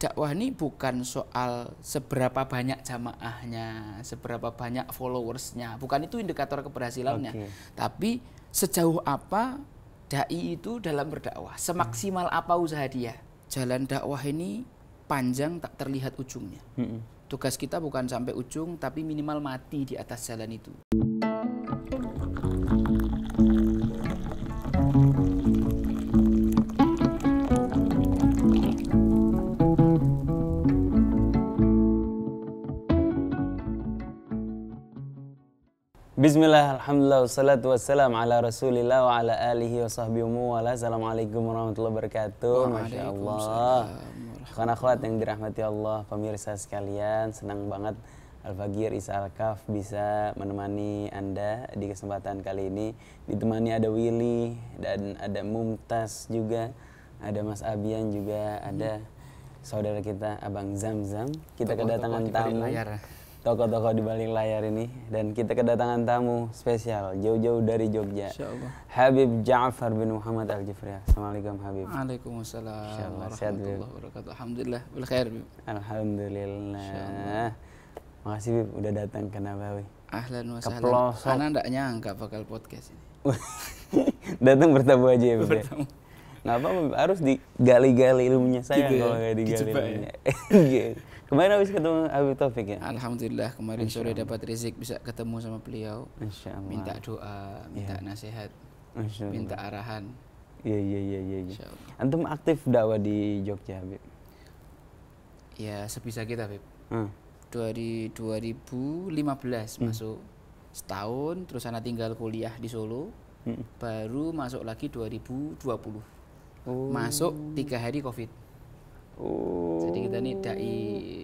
dakwah ini bukan soal seberapa banyak jamaahnya, seberapa banyak followersnya, bukan itu indikator keberhasilannya, okay. tapi sejauh apa dai itu dalam berdakwah, semaksimal apa usaha dia. Jalan dakwah ini panjang tak terlihat ujungnya. Hmm. Tugas kita bukan sampai ujung, tapi minimal mati di atas jalan itu. Bismillah, Alhamdulillah, wassalatu wassalam ala rasulillah wa ala alihi wa sahbihi wa mu'ala Assalamualaikum warahmatullahi wabarakatuh Masya Allah Karena akhwat yang dirahmati Allah, pemirsa sekalian Senang banget Al-Fagir Isa Al-Kaf bisa menemani Anda di kesempatan kali ini Ditemani ada Willy dan ada Mumtaz juga Ada Mas Abian juga, ada hmm. saudara kita Abang Zamzam -Zam. Kita kedatangan tamu Toko-toko di balik layar ini dan kita kedatangan tamu spesial jauh-jauh dari Jogja. Habib Ja'far bin Muhammad Al Jufri. Assalamualaikum Habib. Waalaikumsalam. Warahmatullahi wabarakatuh. Alhamdulillah bil Alhamdulillah. Makasih Bib udah datang ke Nabawi. Ahlan wa sahlan. Karena enggak nyangka bakal podcast ini. datang bertemu aja ya Bib. Ya? Bertamu. apa-apa, harus digali-gali ilmunya saya gitu ya, kalau nggak digali ya? ilmunya. Gitu. Kemarin habis ketemu Abi Taufik ya? Alhamdulillah kemarin Insya sore dapat rizik bisa ketemu sama beliau. Insya Allah. Minta doa, minta ya. nasihat, Insya Allah. minta arahan. Iya iya iya iya. Ya. Antum aktif dakwah di Jogja, Habib? Ya sebisa kita, Habib. Hmm. ribu 2015 hmm. masuk setahun, terus anak tinggal kuliah di Solo, hmm. baru masuk lagi dua ribu dua puluh oh. Masuk tiga hari COVID. Jadi kita ini dai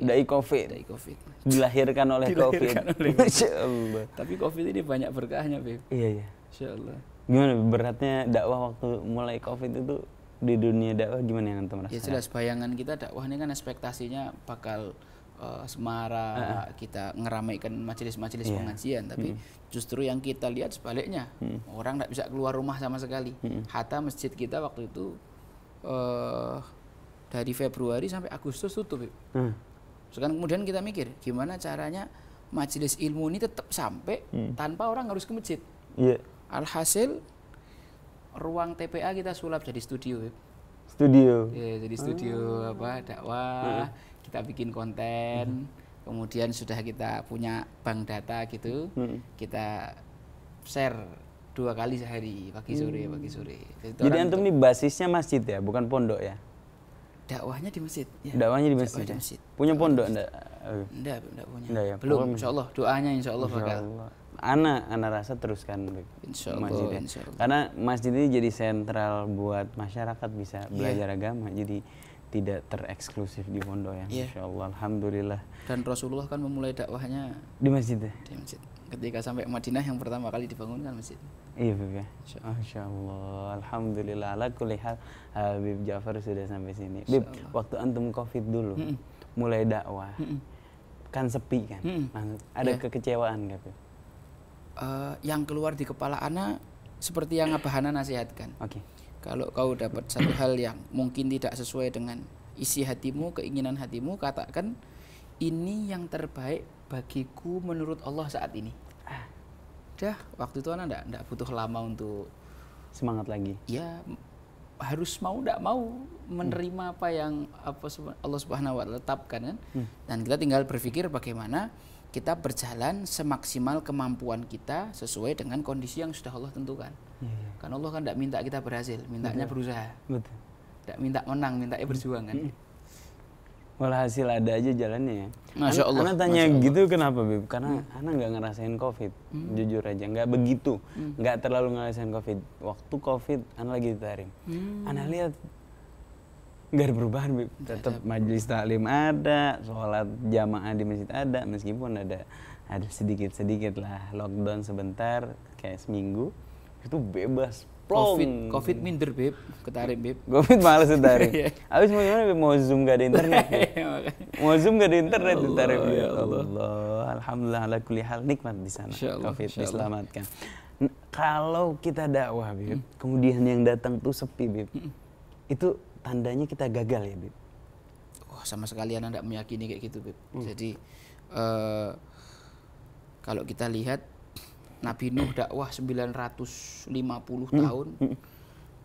dai Covid. Dai Covid. Dilahirkan oleh Dilahirkan Covid. Oleh COVID. Tapi Covid ini banyak berkahnya, Beb. Iya, iya. Insyaallah. Gimana beratnya dakwah waktu mulai Covid itu di dunia dakwah gimana yang teman teman Ya jelas bayangan kita dakwah ini kan ekspektasinya bakal uh, eh, semara uh -huh. kita ngeramaikan majelis-majelis yeah. pengajian tapi hmm. justru yang kita lihat sebaliknya hmm. orang tidak bisa keluar rumah sama sekali hmm. hatta masjid kita waktu itu uh, dari Februari sampai Agustus tutup. Hmm. Sekarang kemudian kita mikir gimana caranya majelis ilmu ini tetap sampai hmm. tanpa orang harus ke masjid. Yeah. Alhasil ruang TPA kita sulap jadi studio. Bip. Studio. Ya, jadi studio oh. apa dakwah, hmm. kita bikin konten. Hmm. Kemudian sudah kita punya bank data gitu. Hmm. Kita share dua kali sehari pagi sore hmm. pagi sore. Jadi, Jadi antum ini basisnya masjid ya, bukan pondok ya? dakwahnya di masjid ya. dakwahnya di masjid, di ya? masjid. punya pondok enggak enggak enggak punya enggak, ya. belum insyaallah doanya insyaallah insya bakal anak anak rasa teruskan insya Allah, masjid ya. insya karena masjid ini jadi sentral buat masyarakat bisa yeah. belajar agama jadi tidak tereksklusif di pondok ya yeah. insyaallah alhamdulillah dan Rasulullah kan memulai dakwahnya di masjid ya? di masjid ketika sampai Madinah yang pertama kali dibangunkan masjid. Iya Bib ya. Allah. Alhamdulillah. Ala kulli hal Habib Jafar sudah sampai sini. Bib, waktu antum Covid dulu, mm -mm. mulai dakwah. Mm -mm. Kan sepi kan? Mm -mm. Ada yeah. kekecewaan gak Bib? Uh, eh, yang keluar di kepala ana seperti yang Abahana nasihatkan. Oke. Okay. Kalau kau dapat satu hal yang mungkin tidak sesuai dengan isi hatimu, keinginan hatimu, katakan ini yang terbaik bagiku menurut Allah saat ini. Ah. dah waktu itu anak tidak butuh lama untuk semangat lagi. Ya harus mau tidak mau menerima hmm. apa yang apa Allah Subhanahu wa taala tetapkan kan. Hmm. Dan kita tinggal berpikir bagaimana kita berjalan semaksimal kemampuan kita sesuai dengan kondisi yang sudah Allah tentukan. Ya, Karena Allah kan tidak minta kita berhasil, mintanya Betul. berusaha. Betul. Tidak minta menang, minta hmm. berjuang kan. Hmm hasil ada aja jalannya ya. Masya Allah. Ana tanya Allah. gitu kenapa Bib? Karena hmm. Ana nggak ngerasain COVID, hmm. jujur aja nggak begitu, hmm. nggak hmm. terlalu ngerasain COVID. Waktu COVID, Ana lagi di hmm. Ana lihat nggak ada perubahan Bib. Tetap majelis taklim ada, sholat jamaah di masjid ada, meskipun ada ada sedikit sedikit lah lockdown sebentar kayak seminggu itu bebas Covid, Covid minder, bib, Ketarik, bib. Covid males ketarik. Iya. Habis mau gimana, Mau Zoom gak ada internet. Iya, mau Zoom gak ada internet ketarik. Ya, ya Allah. Alhamdulillah ala kuli hal nikmat di sana. Covid diselamatkan. Kalau kita dakwah, bib, hmm. kemudian yang datang tuh sepi, bib, hmm. Itu tandanya kita gagal ya, bib. Wah, sama sekali Anda tidak meyakini kayak gitu, bib. Hmm. Jadi eh, kalau kita lihat Nabi Nuh dakwah 950 hmm. tahun. Hmm.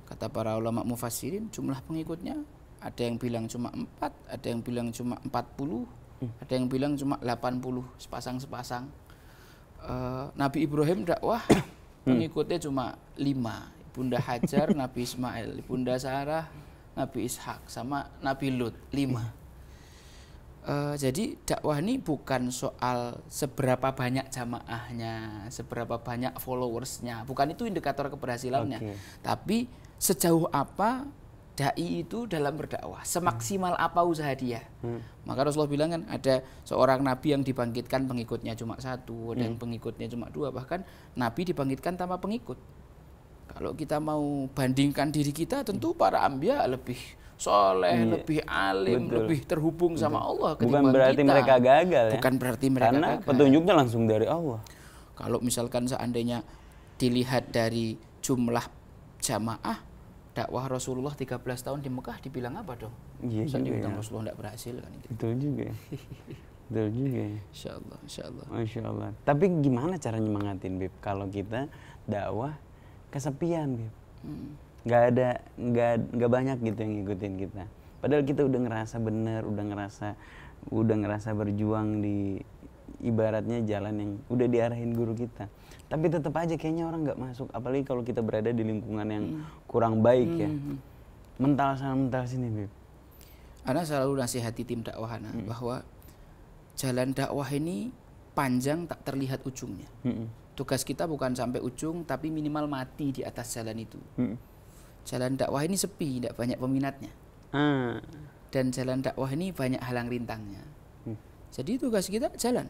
Kata para ulama mufassirin jumlah pengikutnya ada yang bilang cuma 4, ada yang bilang cuma 40, hmm. ada yang bilang cuma 80 sepasang-sepasang. Eh, Nabi Ibrahim dakwah pengikutnya cuma 5. Bunda Hajar, Nabi Ismail, Bunda Sarah, Nabi Ishak sama Nabi Lut 5. Uh, jadi dakwah ini bukan soal seberapa banyak jamaahnya, seberapa banyak followersnya, bukan itu indikator keberhasilannya, okay. tapi sejauh apa dai itu dalam berdakwah, semaksimal hmm. apa usaha dia. Hmm. Maka Rasulullah bilang kan ada seorang nabi yang dibangkitkan pengikutnya cuma satu, ada hmm. yang pengikutnya cuma dua, bahkan nabi dibangkitkan tanpa pengikut. Kalau kita mau bandingkan diri kita, tentu para ambia lebih soleh, iya. lebih alim, Betul. lebih terhubung Betul. sama Allah. Bukan berarti kita. mereka gagal. Ya? Bukan berarti mereka Karena petunjuknya langsung dari Allah. Kalau misalkan seandainya dilihat dari jumlah jamaah dakwah Rasulullah 13 tahun di Mekah dibilang apa dong? Iya Masa juga ya. Rasulullah tidak berhasil kan? Itu Betul juga. Ya. Betul juga. Ya. Insya Allah, insya Allah. Masya Allah. Tapi gimana cara nyemangatin Bib kalau kita dakwah kesepian Bib? Hmm nggak ada nggak nggak banyak gitu yang ngikutin kita padahal kita udah ngerasa bener udah ngerasa udah ngerasa berjuang di ibaratnya jalan yang udah diarahin guru kita tapi tetap aja kayaknya orang nggak masuk apalagi kalau kita berada di lingkungan yang hmm. kurang baik ya. hmm. ya mental sana mental sini Bib. Ana selalu nasihati tim dakwah Ana hmm. bahwa jalan dakwah ini panjang tak terlihat ujungnya. Hmm. Tugas kita bukan sampai ujung tapi minimal mati di atas jalan itu. Hmm jalan dakwah ini sepi, tidak banyak peminatnya. Ah. Dan jalan dakwah ini banyak halang rintangnya. Hmm. Jadi tugas kita jalan.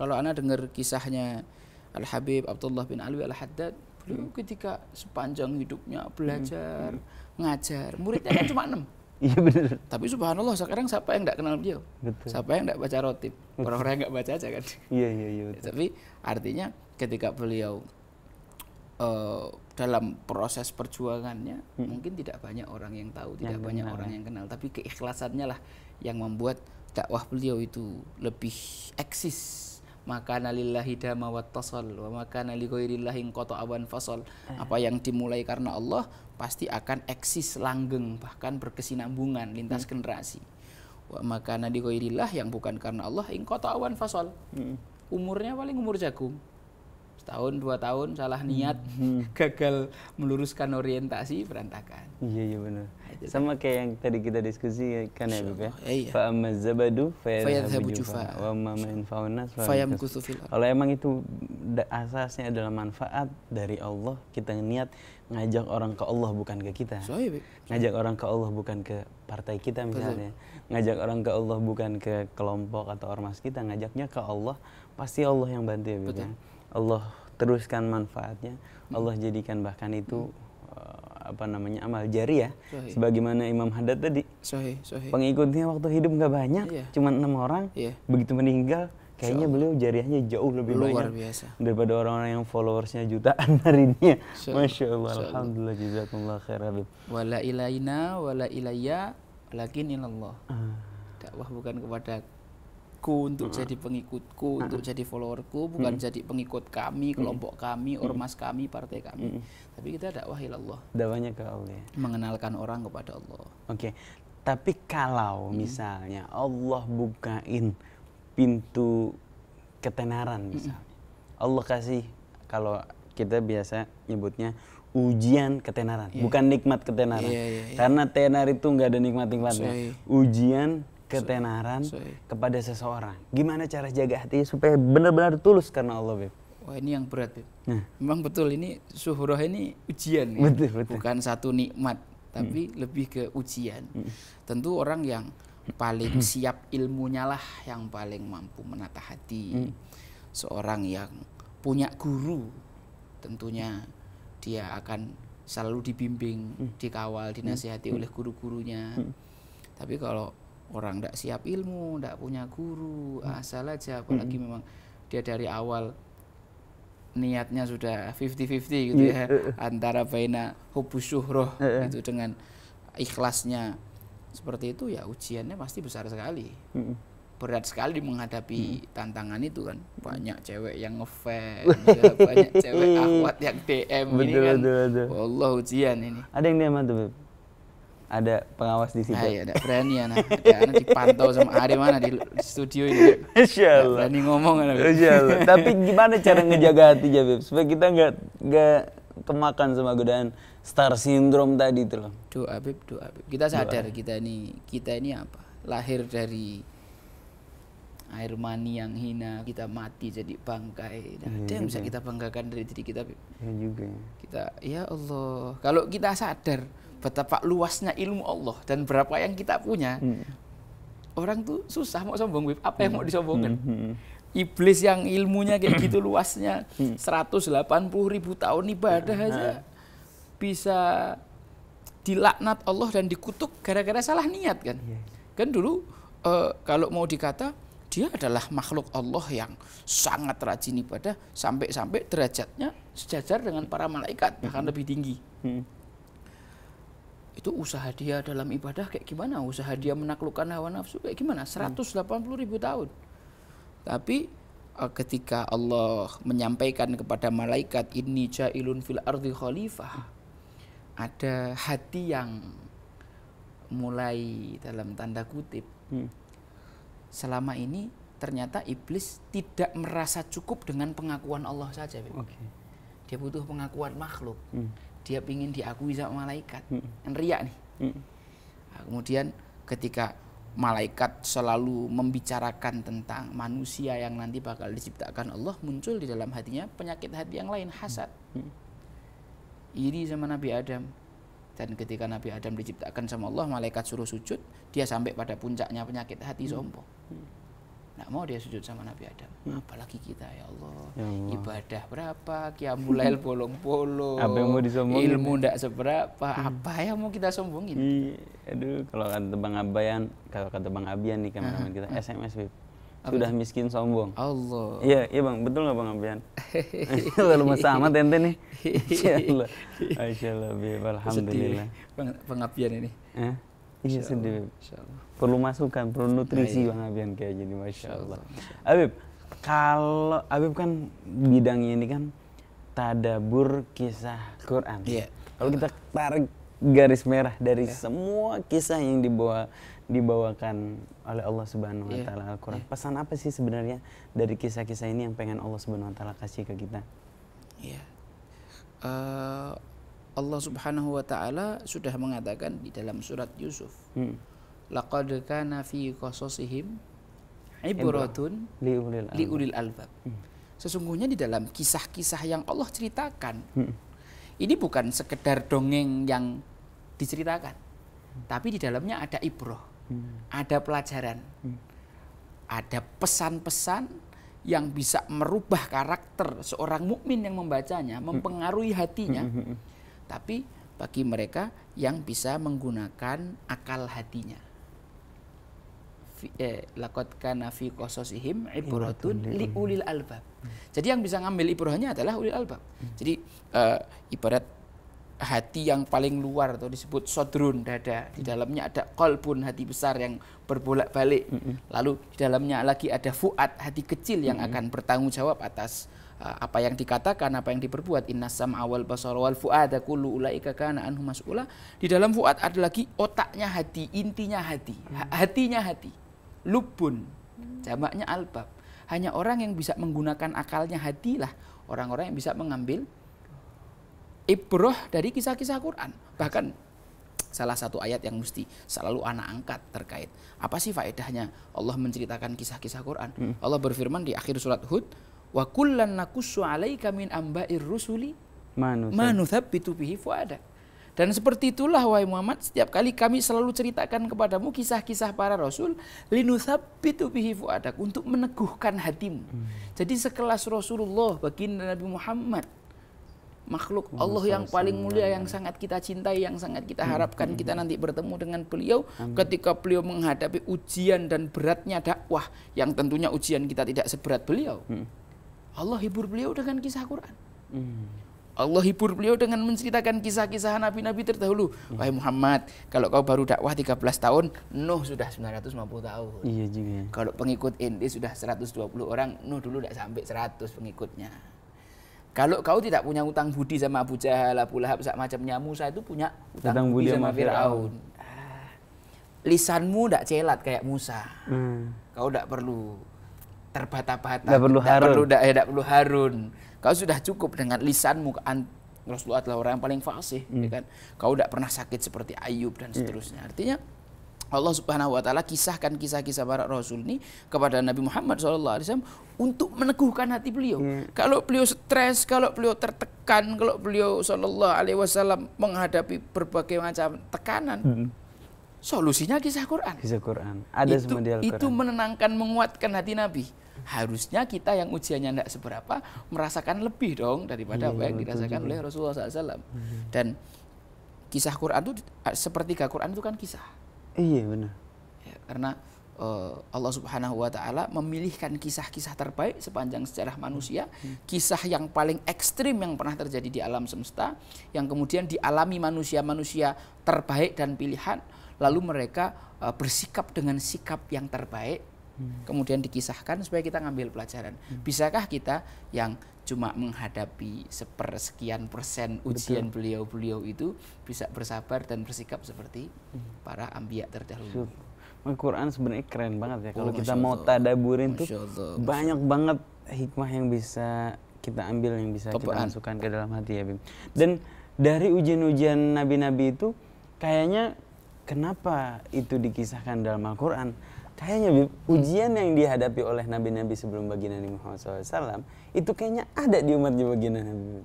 Kalau anak dengar kisahnya Al Habib Abdullah bin Alwi Al Haddad, beliau hmm. ketika sepanjang hidupnya hmm. belajar, hmm. ngajar, muridnya kan cuma enam. Iya benar. Tapi subhanallah sekarang siapa yang tidak kenal beliau? Betul. Siapa yang tidak baca rotib? Orang-orang yang nggak baca aja kan? Iya iya iya. Tapi artinya ketika beliau Eh, dalam proses perjuangannya hmm. mungkin tidak banyak orang yang tahu, tidak yang banyak benar, orang ya. yang kenal, tapi keikhlasannya lah yang membuat dakwah beliau itu lebih eksis. Maka nalillahi dama tasol wa maka naligoirillahi koto awan fasol. Eh. Apa yang dimulai karena Allah pasti akan eksis langgeng bahkan berkesinambungan lintas hmm. generasi. Wa maka naligoirillah yang bukan karena Allah ing koto awan fasol Hmm. Umurnya paling umur jagung setahun dua tahun salah hmm, niat hmm. gagal meluruskan orientasi berantakan iya iya benar nah, sama kayak yang tadi kita diskusi kan ya Beb ya iya. fa amazabadu jufa wa ma fa yamkusu fil kalau emang itu asasnya adalah manfaat dari Allah kita niat ngajak orang ke Allah bukan ke kita ngajak orang ke Allah bukan ke partai kita misalnya ngajak orang ke Allah bukan ke kelompok atau ormas kita ngajaknya ke Allah pasti Allah yang bantu ya, ya? Allah teruskan manfaatnya Allah jadikan bahkan itu hmm. apa namanya amal jari ya sebagaimana Imam Haddad tadi sohi, sohi. pengikutnya waktu hidup nggak banyak yeah. cuma enam orang yeah. begitu meninggal kayaknya beliau jariahnya jauh lebih Luar banyak biasa. daripada orang-orang yang followersnya jutaan hari ini. Masya Allah, Alhamdulillah, jazakumullah khair Wala ilaina, wala ilayya lakin ilallah. Ah. Dakwah bukan kepada muridku, untuk hmm. jadi pengikutku, hmm. untuk jadi followerku, bukan hmm. jadi pengikut kami, hmm. kelompok hmm. kami, ormas kami, partai kami. Hmm. Tapi kita ada wahil Allah. Dakwahnya ke Allah. Mengenalkan orang kepada Allah. Oke. Okay. Tapi kalau hmm. misalnya Allah bukain pintu ketenaran hmm. misalnya. Hmm. Allah kasih kalau kita biasa nyebutnya ujian ketenaran, yeah. bukan nikmat ketenaran. Yeah, yeah, yeah. Karena tenar itu nggak ada nikmat-nikmatnya. Iya, iya. Ujian ketenaran kepada seseorang. Gimana cara jaga hati supaya benar-benar tulus karena Allah, Beb? Wah ini yang berat, Beb. Nah. Memang betul ini suhurah ini ujian. Ya? Betul, betul. Bukan satu nikmat, tapi hmm. lebih ke ujian. Hmm. Tentu orang yang paling siap ilmunya lah yang paling mampu menata hati. Hmm. Seorang yang punya guru tentunya dia akan selalu dibimbing, hmm. dikawal, dinasihati hmm. oleh guru-gurunya. Hmm. Tapi kalau orang tidak siap ilmu tidak punya guru hmm. asal aja apalagi hmm. memang dia dari awal niatnya sudah 50-50 gitu yeah. ya eh, eh. antara baina hubus syuhroh yeah. Eh. gitu dengan ikhlasnya seperti itu ya ujiannya pasti besar sekali mm berat sekali menghadapi hmm. tantangan itu kan hmm. banyak cewek yang ya, banyak cewek akhwat yang DM betul, ini kan betul, betul. Allah ujian ini ada yang DM tuh ada pengawas di sini. iya, ada berani anak. Ada anak dipantau sama ada mana di studio ini. Masya Allah. Berani ngomong anak. Masya Allah. Tapi gimana cara ngejaga hati Jabib? Supaya kita nggak nggak kemakan sama godaan star syndrome tadi itu loh. Doa Bib, doa Kita sadar doa. kita ini kita ini apa? Lahir dari air mani yang hina, kita mati jadi bangkai. Nah, yang iya bisa kita banggakan dari diri kita, Ya juga. Kita ya Allah, kalau kita sadar betapa luasnya ilmu Allah dan berapa yang kita punya. Hmm. Orang tuh susah mau sombong, Apa yang mau hmm. disombongkan? Hmm, hmm, hmm. Iblis yang ilmunya kayak gitu luasnya, 180 ribu tahun ibadah nah. aja bisa dilaknat Allah dan dikutuk gara-gara salah niat kan. Yes. Iya. Kan dulu uh, kalau mau dikata dia adalah makhluk Allah yang sangat rajin ibadah sampai-sampai derajatnya sejajar dengan para malaikat bahkan -hmm. lebih tinggi. -hmm itu usaha dia dalam ibadah kayak gimana usaha dia menaklukkan hawa nafsu kayak gimana 180 hmm. ribu tahun tapi eh, ketika Allah menyampaikan kepada malaikat ini jailun fil ardi khalifah hmm. ada hati yang mulai dalam tanda kutip hmm. selama ini ternyata iblis tidak merasa cukup dengan pengakuan Allah saja okay. dia butuh pengakuan makhluk hmm dia ingin diakui sama malaikat hmm. yang riak nih hmm. nah, kemudian ketika malaikat selalu membicarakan tentang manusia yang nanti bakal diciptakan Allah muncul di dalam hatinya penyakit hati yang lain hasad hmm. iri sama Nabi Adam dan ketika Nabi Adam diciptakan sama Allah malaikat suruh sujud dia sampai pada puncaknya penyakit hati hmm. sombong hmm. Nggak mau dia sujud sama Nabi Adam. Hmm. Apalagi kita ya Allah. ya Allah. Ibadah berapa, kiamulail bolong-bolong. Apa yang mau disombongin? Ilmu tidak seberapa, hmm. apa yang mau kita sombongin? Iya, aduh kalau kata Bang Abayan, kalau kata Bang Abian nih kameramen hmm. kita SMS hmm. Bib. Sudah miskin sombong. Allah. Iya, iya Bang, betul nggak Bang Abian? lalu masa sama tente nih. Insya Allah, Bib, alhamdulillah. Bang Pengabian ini. Eh? Iya sedih. Perlu masukan, perlu iya, nutrisi ya, ya. Bang Abian kayak gini, masya Allah. Abib, kalau Abib kan bidangnya ini kan tadabur kisah Quran. Iya. Kalau kita tarik garis merah dari ya. semua kisah yang dibawa dibawakan oleh Allah Subhanahu wa iya. taala Al-Qur'an. Ya. Pesan apa sih sebenarnya dari kisah-kisah ini yang pengen Allah Subhanahu wa taala kasih ke kita? Iya. Uh, Allah Subhanahu wa taala sudah mengatakan di dalam surat Yusuf. Hmm. Laqad kana fi qasasihim ibratun ulil albab. Hmm. Sesungguhnya di dalam kisah-kisah yang Allah ceritakan. Hmm. Ini bukan sekedar dongeng yang diceritakan. Hmm. Tapi di dalamnya ada ibroh, hmm. ada pelajaran. Hmm. Ada pesan-pesan yang bisa merubah karakter seorang mukmin yang membacanya, hmm. mempengaruhi hatinya. Hmm, hmm, hmm tapi bagi mereka yang bisa menggunakan akal hatinya. Eh, albab. Jadi yang bisa ngambil ibrahnya adalah ulil albab. Hmm. Jadi uh, ibarat hati yang paling luar atau disebut sodrun dada di hmm. dalamnya ada kolbun hati besar yang berbolak balik hmm, lalu di dalamnya lagi ada fuat hati kecil yang akan bertanggung jawab atas Eh, apa yang dikatakan, apa yang diperbuat innasam awal basar wal fuada kullu ulaika kana anhu mas'ula. Di dalam fuad ada lagi otaknya hati, intinya hati, hmm. hatinya hati. Lubun jamaknya albab. Hanya orang yang bisa menggunakan akalnya hatilah orang-orang yang bisa mengambil ibroh dari kisah-kisah Quran. Bahkan salah satu ayat yang mesti selalu anak angkat terkait apa sih faedahnya Allah menceritakan kisah-kisah Quran. Hmm. Allah berfirman di akhir surat Hud, Wa kullan nakussu alaika min amba'ir rusuli manuthabbitu bihi fuadak. Dan seperti itulah wahai Muhammad, setiap kali kami selalu ceritakan kepadamu kisah-kisah para rasul linuthabbitu bihi fuadak untuk meneguhkan hatimu. Hmm. Jadi sekelas Rasulullah baginda Nabi Muhammad makhluk Allah yang paling mulia yang sangat kita cintai yang sangat kita hmm. harapkan kita hmm. nanti bertemu dengan beliau Amin. ketika beliau menghadapi ujian dan beratnya dakwah yang tentunya ujian kita tidak seberat beliau. Hmm Allah hibur beliau dengan kisah Quran. Hmm. Allah hibur beliau dengan menceritakan kisah-kisah nabi-nabi terdahulu. Hmm. Wahai Muhammad, kalau kau baru dakwah 13 tahun, Nuh sudah 950 tahun. Iya juga. Ya. Kalau pengikut inti sudah 120 orang, Nuh dulu tidak sampai 100 pengikutnya. Kalau kau tidak punya utang budi sama Abu Jahal, Abu Lahab, macamnya Musa itu punya utang, utang budi sama Fir'aun. Ah, lisanmu tidak celat kayak Musa. Hmm. Kau tidak perlu terbata-bata. Tidak perlu harun. Perlu, eh, tidak, perlu harun. Kau sudah cukup dengan lisanmu. Rasulullah adalah orang yang paling fasih. Hmm. Ya kan? Kau tidak pernah sakit seperti Ayub dan hmm. seterusnya. Hmm. Artinya Allah Subhanahu wa taala kisahkan kisah-kisah para rasul ini kepada Nabi Muhammad SAW untuk meneguhkan hati beliau. Hmm. Kalau beliau stres, kalau beliau tertekan, kalau beliau SAW menghadapi berbagai macam tekanan, hmm Solusinya kisah Quran. Kisah Quran. Ada itu, Itu menenangkan, menguatkan hati Nabi. Harusnya kita yang ujiannya tidak seberapa merasakan lebih dong daripada iya, apa yang dirasakan oleh Rasulullah SAW. Mhm. Dan kisah Quran itu seperti Quran itu kan kisah. Iya benar. Ya, karena eh, Allah Subhanahu wa taala memilihkan kisah-kisah terbaik sepanjang sejarah manusia, mhm. kisah yang paling ekstrim yang pernah terjadi di alam semesta yang kemudian dialami manusia-manusia terbaik dan pilihan lalu mereka uh, bersikap dengan sikap yang terbaik hmm. kemudian dikisahkan supaya kita ngambil pelajaran hmm. bisakah kita yang cuma menghadapi sepersekian persen ujian beliau-beliau itu bisa bersabar dan bersikap seperti hmm. para ambiak terdahulu Al Quran sebenarnya keren banget ya kalau oh, kita mau tadaburin tuh banyak banget hikmah yang bisa kita ambil yang bisa kita masukkan ke dalam hati ya Bim dan dari ujian-ujian nabi-nabi itu kayaknya Kenapa itu dikisahkan dalam Al-Quran? Kayaknya ujian yang dihadapi oleh nabi-nabi sebelum baginda Nabi Muhammad SAW itu kayaknya ada di umatnya baginda Nabi.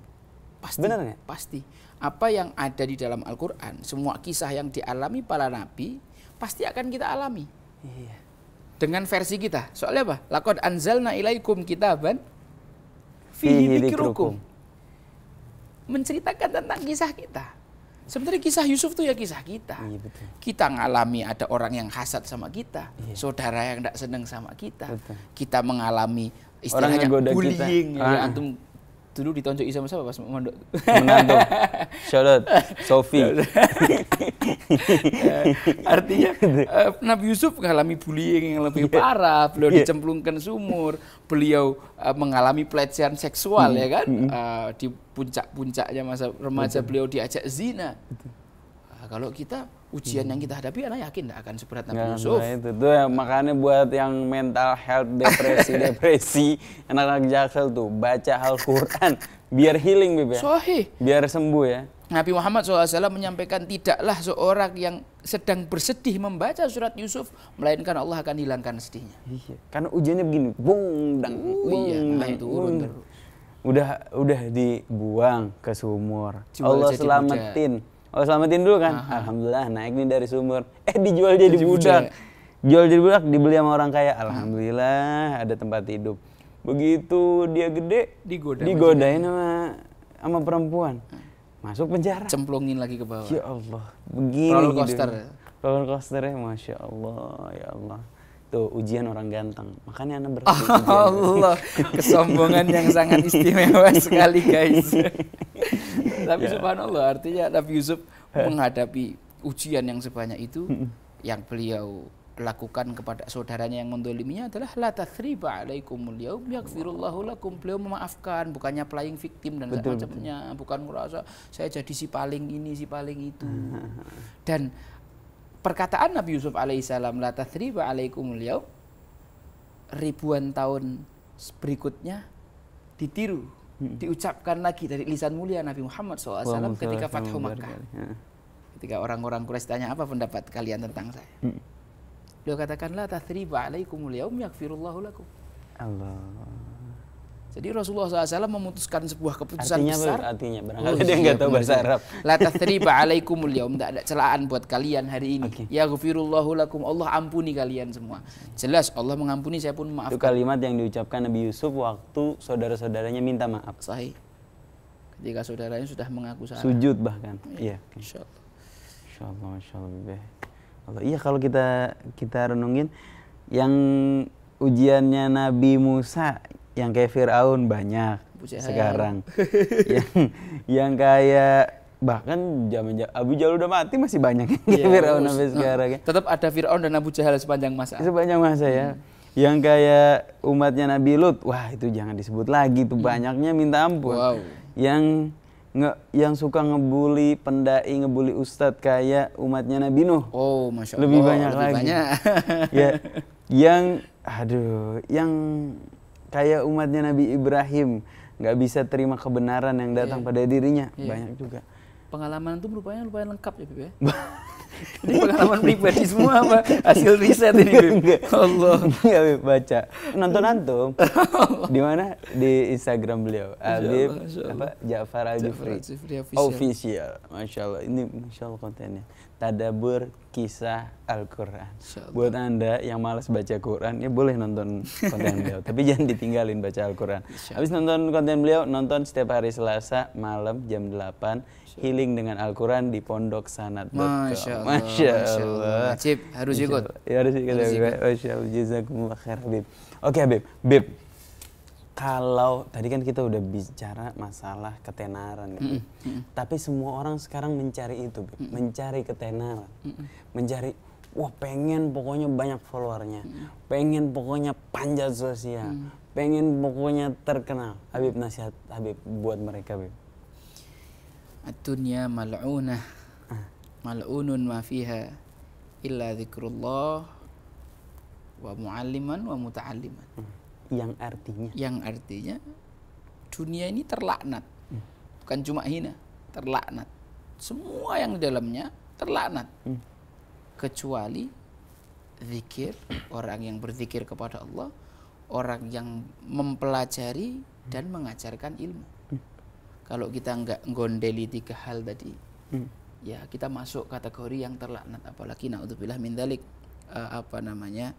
Pasti. Benar nggak? Pasti. Apa yang ada di dalam Al-Quran, semua kisah yang dialami para nabi pasti akan kita alami. Iya. Dengan versi kita. Soalnya apa? Lakon anzalna ilaikum kitaban fihi Menceritakan tentang kisah kita Sebenarnya kisah Yusuf itu ya kisah kita. Iya, betul. Kita mengalami ada orang yang hasad sama kita, iya. saudara yang tidak seneng sama kita, betul. kita mengalami istilahnya bullying, kita. Ya, ah. antum dulu ditonjoki sama siapa pas mondok? Menantu. Shout out Sofi. Eh, artinya uh, Nabi Yusuf mengalami bullying yang lebih iya. parah, beliau yeah. dicemplungkan sumur, beliau eh, mengalami pelecehan seksual mm-hmm. ya kan? Mm-hmm. di puncak-puncaknya masa remaja mm beliau diajak zina kalau kita ujian hmm. yang kita hadapi, anak yakin tidak akan seberat Nabi ya, nah Yusuf. Nah itu tuh ya, makanya buat yang mental health depresi depresi anak-anak jaksel tuh baca Al-Qur'an biar healing bebas. ya. Biar sembuh ya. Nabi Muhammad SAW menyampaikan tidaklah seorang yang sedang bersedih membaca surat Yusuf melainkan Allah akan hilangkan sedihnya. Iya. Karena ujiannya begini, bung dang, iya, bung, iya, nah, dang, turun terus. Udah udah dibuang ke sumur. Allah selamatin oh selamatin dulu kan Aha. alhamdulillah naik nih dari sumur eh dijual jadi, budak jual jadi budak dibeli sama orang kaya alhamdulillah ada tempat hidup begitu dia gede digoda digodain sama sama perempuan masuk penjara cemplungin lagi ke bawah ya Allah begini roller coaster gitu. roller coaster ya masya Allah ya Allah tuh ujian orang ganteng makanya anak berarti Oh Allah kesombongan yang sangat istimewa sekali guys Tapi yeah. subhanallah artinya Nabi Yusuf menghadapi ujian yang sebanyak itu hmm. yang beliau lakukan kepada saudaranya yang mendoliminya adalah la tathriba alaikumul yaum yaghfirullahu lakum beliau memaafkan bukannya playing victim dan macamnya bukan merasa saya jadi si paling ini si paling itu dan perkataan Nabi Yusuf alaihissalam la tathriba alaikumul yaum ribuan tahun berikutnya ditiru Hmm. diucapkan lagi dari lisan mulia Nabi Muhammad SAW ketika Muhammad Fathu Makkah. Ketika orang-orang Quraisy tanya apa pendapat kalian tentang saya. Hmm. katakanlah katakan la tathriba alaikumul yaum yakfirullahu lakum. Allah. Jadi Rasulullah SAW memutuskan sebuah keputusan artinya, besar. Artinya barangkali oh, dia nggak tahu bahasa Arab. La tathriba alaikumul yaum. Tidak ada celaan buat kalian hari ini. Okay. Ya ghafirullahu lakum. Allah ampuni kalian semua. Jelas Allah mengampuni saya pun maaf. Itu kalimat yang diucapkan Nabi Yusuf waktu saudara-saudaranya minta maaf. Sahih. Ketika saudaranya sudah mengaku salah. Sujud bahkan. Iya. Ya. Insya Allah. Insya Allah. Iya kalau kita kita renungin yang ujiannya Nabi Musa yang kayak Firaun banyak Bucahan. sekarang yang yang kayak bahkan zaman Abu Jahal udah mati masih banyak yang kayak yeah, Firaun sampai nah, sekarang ya. Tetap ada Firaun dan Abu Jahal sepanjang masa. Sepanjang masa ya. hmm. ya. Yang kayak umatnya Nabi Lut, wah itu jangan disebut lagi tuh hmm. banyaknya minta ampun. Wow. Yang nge, yang suka ngebully pendai, ngebully ustadz kayak umatnya Nabi Nuh. Oh, masya Allah. Lebih banyak lebih lagi. Banyak. ya, yang aduh, yang kayak umatnya Nabi Ibrahim nggak bisa terima kebenaran yang datang yeah. pada dirinya yeah. banyak juga pengalaman itu rupanya lumayan lengkap ya Bib ya? ini pengalaman pribadi semua apa hasil riset ini Bib Allah ya baca nonton antum di mana di Instagram beliau Alif apa Ja'far Al Jufri official. official masya Allah ini masya Allah kontennya tadabur kisah Al-Quran. Buat Anda yang malas baca Quran, ya boleh nonton konten beliau. tapi jangan ditinggalin baca Al-Quran. Habis nonton konten beliau, nonton setiap hari Selasa malam jam 8. Healing dengan Al-Quran di Pondok Sanat. Masya Allah. Masya Allah. harus ikut. Ya, harus ikut. Masya Allah. Jazakumullah khair, Habib. Oke, Habib. Habib, kalau tadi kan kita udah bicara masalah ketenaran, mm -hmm. tapi semua orang sekarang mencari itu, mm -hmm. mencari ketenaran, mm -hmm. mencari wah pengen pokoknya banyak followernya, mm -hmm. pengen pokoknya panjat sosial, mm -hmm. pengen pokoknya terkenal. Habib nasihat Habib buat mereka, Habib. Atunya ah. mal'unun ma fiha illa zikrullah wa mu'alliman wa muta'alliman. Mm -hmm yang artinya yang artinya dunia ini terlaknat hmm. bukan cuma hina terlaknat semua yang di dalamnya terlaknat hmm. kecuali zikir orang yang berzikir kepada Allah orang yang mempelajari dan mengajarkan ilmu hmm. kalau kita nggak gondeli tiga hal tadi hmm. ya kita masuk kategori yang terlaknat apalagi naudzubillah min dalik uh, eh, apa namanya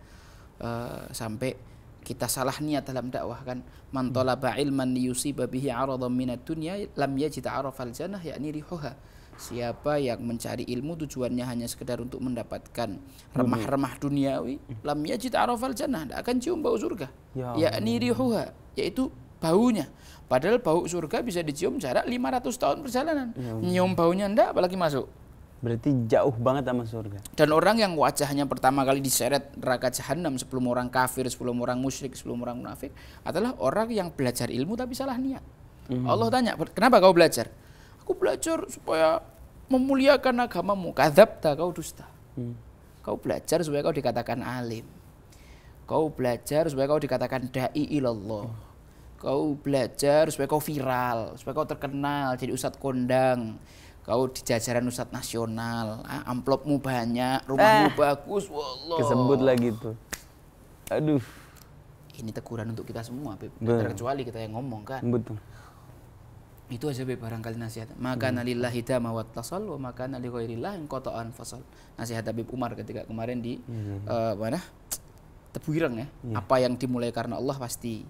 uh, sampai kita salah niat dalam dakwah kan man talaba ilman yusiba bihi aradan minad dunya lam yajid arafal jannah yakni rihuha siapa yang mencari ilmu tujuannya hanya sekedar untuk mendapatkan remah-remah duniawi lam yajid arafal jannah tidak akan cium bau surga ya yakni rihuha yaitu baunya padahal bau surga bisa dicium jarak 500 tahun perjalanan ya nyium baunya ndak apalagi masuk Berarti jauh banget sama surga. Dan orang yang wajahnya pertama kali diseret neraka jahanam sebelum orang kafir, sebelum orang musyrik, sebelum orang munafik adalah orang yang belajar ilmu tapi salah niat. hmm Allah tanya, "Kenapa kau belajar?" "Aku belajar supaya memuliakan agamamu." Kadzabta, kau dusta. Mm. Kau belajar supaya kau dikatakan alim. Kau belajar supaya kau dikatakan dai ilallah. Mm. Kau belajar supaya kau viral, supaya kau terkenal, jadi ustadz kondang, kau di jajaran ustadz nasional ah, amplopmu banyak rumahmu eh, bagus wallah kesembut lagi tuh aduh ini teguran untuk kita semua Beb. terkecuali kita yang ngomong kan betul itu aja Beb, barangkali nasihat maka hmm. nalillahi dama wa tasal wa maka nali yang qata'an fasal nasihat Habib Umar ketika kemarin di hmm. uh, mana Tebuireng ya yeah. apa yang dimulai karena Allah pasti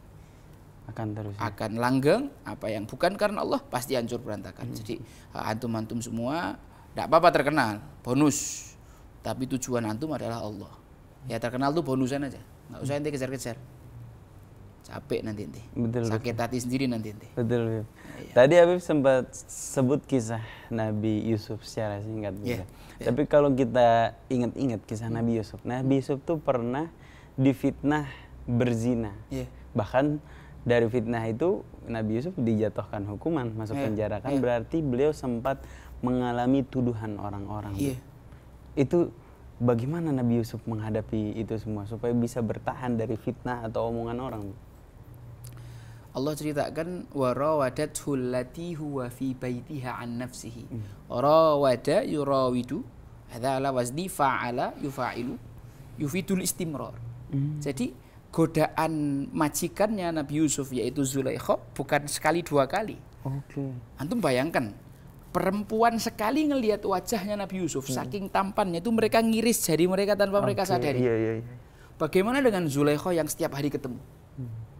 akan terus akan langgeng apa yang bukan karena Allah pasti hancur berantakan. Hmm. Jadi e, antum-antum semua tidak apa-apa terkenal, bonus. Tapi tujuan antum adalah Allah. Ya terkenal tuh bonusan aja. nggak usah nanti kejar-kejar. Capek nanti nanti Betul. Sakit betul. hati sendiri nanti nanti Betul. betul. Ya. Tadi Habib sempat sebut kisah Nabi Yusuf secara singkat yeah. Gitu. Yeah. Tapi kalau kita ingat-ingat kisah hmm. Nabi Yusuf. Nabi Yusuf tuh pernah difitnah berzina. Yeah. Bahkan dari fitnah itu Nabi Yusuf dijatuhkan hukuman masuk yeah. penjara kan yeah. berarti beliau sempat mengalami tuduhan orang-orang. Yeah. Itu bagaimana Nabi Yusuf menghadapi itu semua supaya bisa bertahan dari fitnah atau omongan orang? Allah ceritakan warawadathu allati huwa fi baitiha an nafsihi. Hmm. Rawada yurawidu hadza ala wazni fa'ala yufa'ilu yufidul istimrar. Hmm. Jadi godaan majikannya Nabi Yusuf yaitu Zulaikha bukan sekali dua kali. Oke. Okay. Antum bayangkan perempuan sekali ngelihat wajahnya Nabi Yusuf hmm. saking tampannya itu mereka ngiris jari mereka tanpa okay. mereka sadari. Iya, iya, iya. Bagaimana dengan Zulaikha yang setiap hari ketemu? Hmm.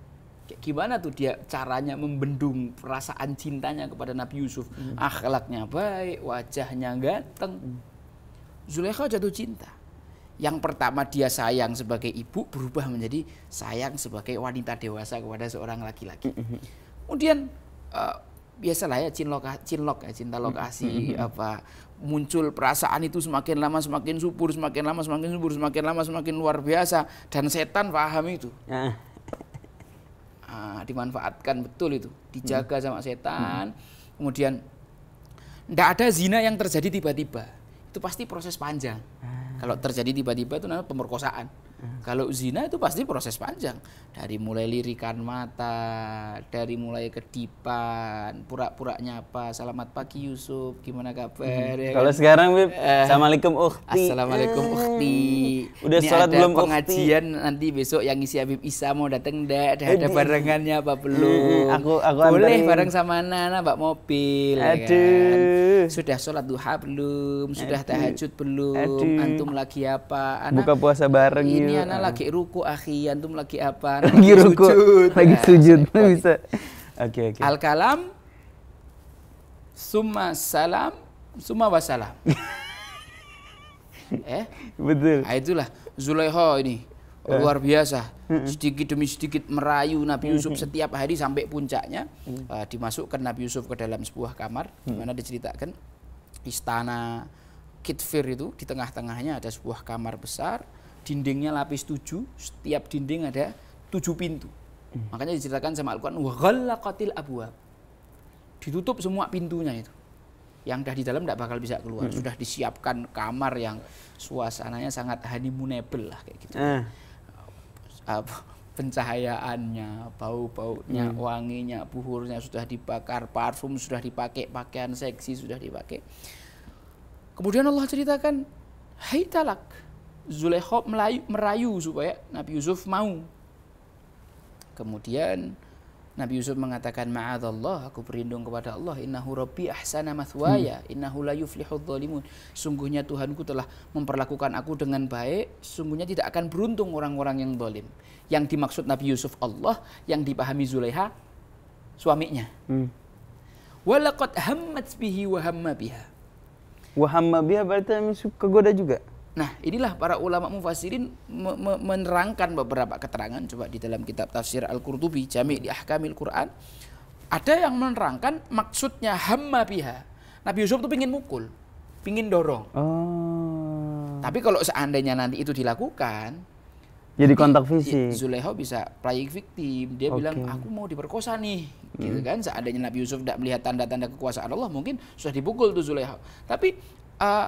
gimana tuh dia caranya membendung perasaan cintanya kepada Nabi Yusuf? Hmm. Akhlaknya baik, wajahnya ganteng. Hmm. Zulaikha jatuh cinta yang pertama dia sayang sebagai ibu berubah menjadi sayang sebagai wanita dewasa kepada seorang laki-laki. Mm-hmm. Kemudian uh, biasalah ya cinlok cinlok ya cinta lokasi mm-hmm. mm-hmm. apa muncul perasaan itu semakin lama semakin subur semakin lama semakin subur semakin lama semakin luar biasa dan setan paham itu ah, ah dimanfaatkan betul itu dijaga hmm. sama setan hmm. kemudian tidak ada zina yang terjadi tiba-tiba itu pasti proses panjang ah. Kalau terjadi tiba-tiba itu namanya pemerkosaan. Kalau zina itu pasti proses panjang. Dari mulai lirikan mata, dari mulai kedipan, pura-pura nyapa, selamat pagi Yusuf, gimana kabar? Hmm. Ya Kalau kan? sekarang Bib, uh, Assalamualaikum Ukhti. Assalamualaikum eh. Ukhti. Udah sholat belum pengajian ukti. nanti besok yang isi Habib Isa mau dateng enggak? Ada, ada barengannya apa belum? Hmm, hmm aku aku Boleh antarin. bareng sama Nana Mbak mobil. Ya kan? Aduh. kan? Sudah sholat duha belum? Sudah Aduh. tahajud belum? Aduh. Antum lagi apa? Anak, Buka puasa bareng yuk ini anak uh. Ah. lagi ruku akhi antum lagi apa lagi ruku sujud. lagi nah, sujud nah, bisa oke okay, oke okay. al kalam summa salam summa wasalam eh betul nah, itulah Zulaiho ini uh. luar biasa sedikit demi sedikit merayu Nabi Yusuf setiap hari sampai puncaknya uh, dimasukkan Nabi Yusuf ke dalam sebuah kamar di mm. mana diceritakan istana Kitfir itu di tengah-tengahnya ada sebuah kamar besar dindingnya lapis tujuh, setiap dinding ada tujuh pintu. Hmm. Makanya diceritakan sama Al-Quran, وَغَلَّقَتِلْ abwab Ditutup semua pintunya itu. Yang dah di dalam tidak bakal bisa keluar. Hmm. Sudah disiapkan kamar yang suasananya sangat honeymoonable lah kayak gitu. Eh. pencahayaannya, bau-baunya, hmm. wanginya, buhurnya sudah dibakar, parfum sudah dipakai, pakaian seksi sudah dipakai. Kemudian Allah ceritakan, "Hai talak." Zulekho melayu, merayu supaya Nabi Yusuf mau. Kemudian Nabi Yusuf mengatakan Allah, aku berlindung kepada Allah innahu rabbi ahsana mathwaya hmm. innahu la sungguhnya Tuhanku telah memperlakukan aku dengan baik sungguhnya tidak akan beruntung orang-orang yang zalim yang dimaksud Nabi Yusuf Allah yang dipahami Zulaiha suaminya hmm. walaqad hammat bihi wa hamma biha wa hamma biha berarti kegoda juga Nah, inilah para ulama mufasirin me menerangkan beberapa keterangan coba di dalam kitab tafsir Al-Qurtubi Jami' di Ahkamil Quran. Ada yang menerangkan maksudnya hamma biha. Nabi Yusuf itu pingin mukul, pingin dorong. Oh. Tapi kalau seandainya nanti itu dilakukan, jadi kontak ya, fisik. Zulaiha bisa playing victim. Dia okay. bilang aku mau diperkosa nih, gitu hmm. gitu kan? Seandainya Nabi Yusuf tidak melihat tanda-tanda kekuasaan Allah, mungkin sudah dipukul tuh Zulaiha. Tapi uh,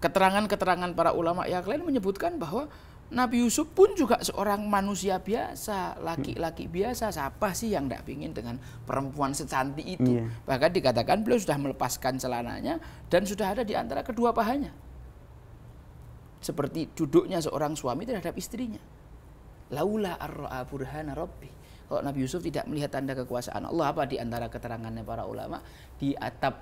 keterangan-keterangan para ulama yang lain menyebutkan bahwa Nabi Yusuf pun juga seorang manusia biasa, laki-laki hmm. biasa. Siapa sih yang tidak ingin dengan perempuan secantik itu? Yeah. Bahkan dikatakan beliau sudah melepaskan celananya dan sudah ada di antara kedua pahanya. Seperti duduknya seorang suami terhadap istrinya. Laula arra'a burhana rabbi. Kalau Nabi Yusuf tidak melihat tanda kekuasaan Allah apa di antara keterangannya para ulama di atap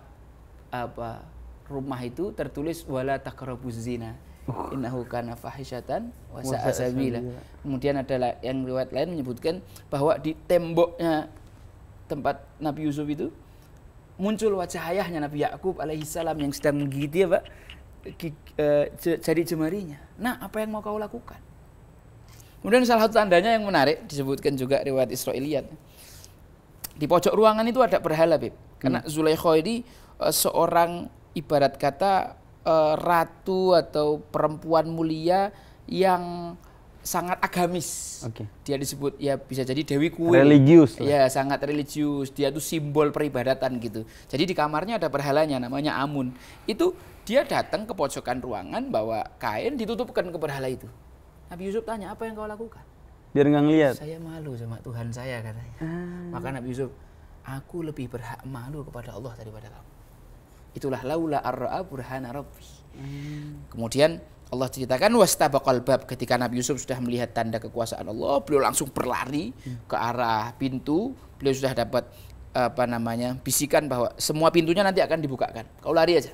apa rumah itu tertulis wala taqrabuz zina uh. innahu kana fahisyatan wa sabila. Kemudian ada yang riwayat lain menyebutkan bahwa di temboknya tempat Nabi Yusuf itu muncul wajah ayahnya Nabi Yakub alaihi salam yang sedang menggigit ya Pak. E, Jadi jemarinya. Nah, apa yang mau kau lakukan? Kemudian salah satu tandanya yang menarik disebutkan juga riwayat Israiliyat. Di pojok ruangan itu ada berhala, Bib. Karena hmm. Zulaikha ini e, seorang ibarat kata e, ratu atau perempuan mulia yang sangat agamis. Okay. Dia disebut ya bisa jadi dewi kue. Religius. Lah. Ya, sangat religius. Dia itu simbol peribadatan gitu. Jadi di kamarnya ada berhalanya namanya Amun. Itu dia datang ke pojokan ruangan bawa kain ditutupkan ke berhala itu. Nabi Yusuf tanya apa yang kau lakukan? Biar nggak ngeliat. Saya malu sama Tuhan saya katanya. Hmm. Maka Nabi Yusuf, aku lebih berhak malu kepada Allah daripada kamu itulah laula arra'a burhana rabbi. Hmm. Kemudian Allah ceritakan wastabaqal bab ketika Nabi Yusuf sudah melihat tanda kekuasaan Allah, beliau langsung berlari hmm. ke arah pintu. Beliau sudah dapat apa namanya? bisikan bahwa semua pintunya nanti akan dibukakan. Kau lari aja.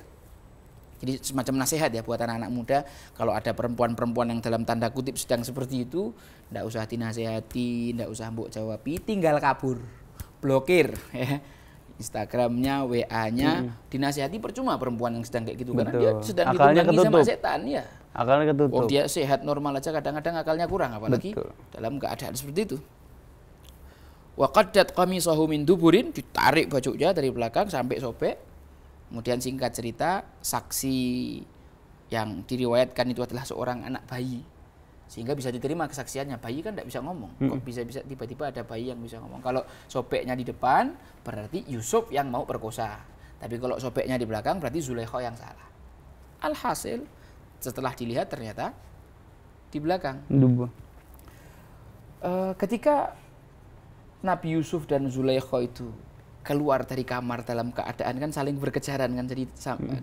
Jadi semacam nasihat ya buat anak-anak muda kalau ada perempuan-perempuan yang dalam tanda kutip sedang seperti itu, ndak usah dinasehati, ndak usah mbok jawabi, tinggal kabur, blokir ya Instagramnya, WA-nya, hmm. dinasihati percuma perempuan yang sedang kayak gitu Betul. karena dia sedang akalnya ditunggangi ketutup. sama setan ya. Akalnya ketutup. Oh, dia sehat normal aja kadang-kadang akalnya kurang apalagi Betul. dalam keadaan seperti itu. Waqaddat qamisahu min duburin ditarik bajunya dari belakang sampai sobek. Kemudian singkat cerita saksi yang diriwayatkan itu adalah seorang anak bayi sehingga bisa diterima kesaksiannya. Bayi kan tidak bisa ngomong, kok bisa-bisa tiba-tiba ada bayi yang bisa ngomong. Kalau sobeknya di depan, berarti Yusuf yang mau perkosa. Tapi kalau sobeknya di belakang, berarti Zulekho yang salah. Alhasil, setelah dilihat ternyata di belakang. Eh, ketika Nabi Yusuf dan Zulekho itu keluar dari kamar dalam keadaan kan saling berkejaran kan jadi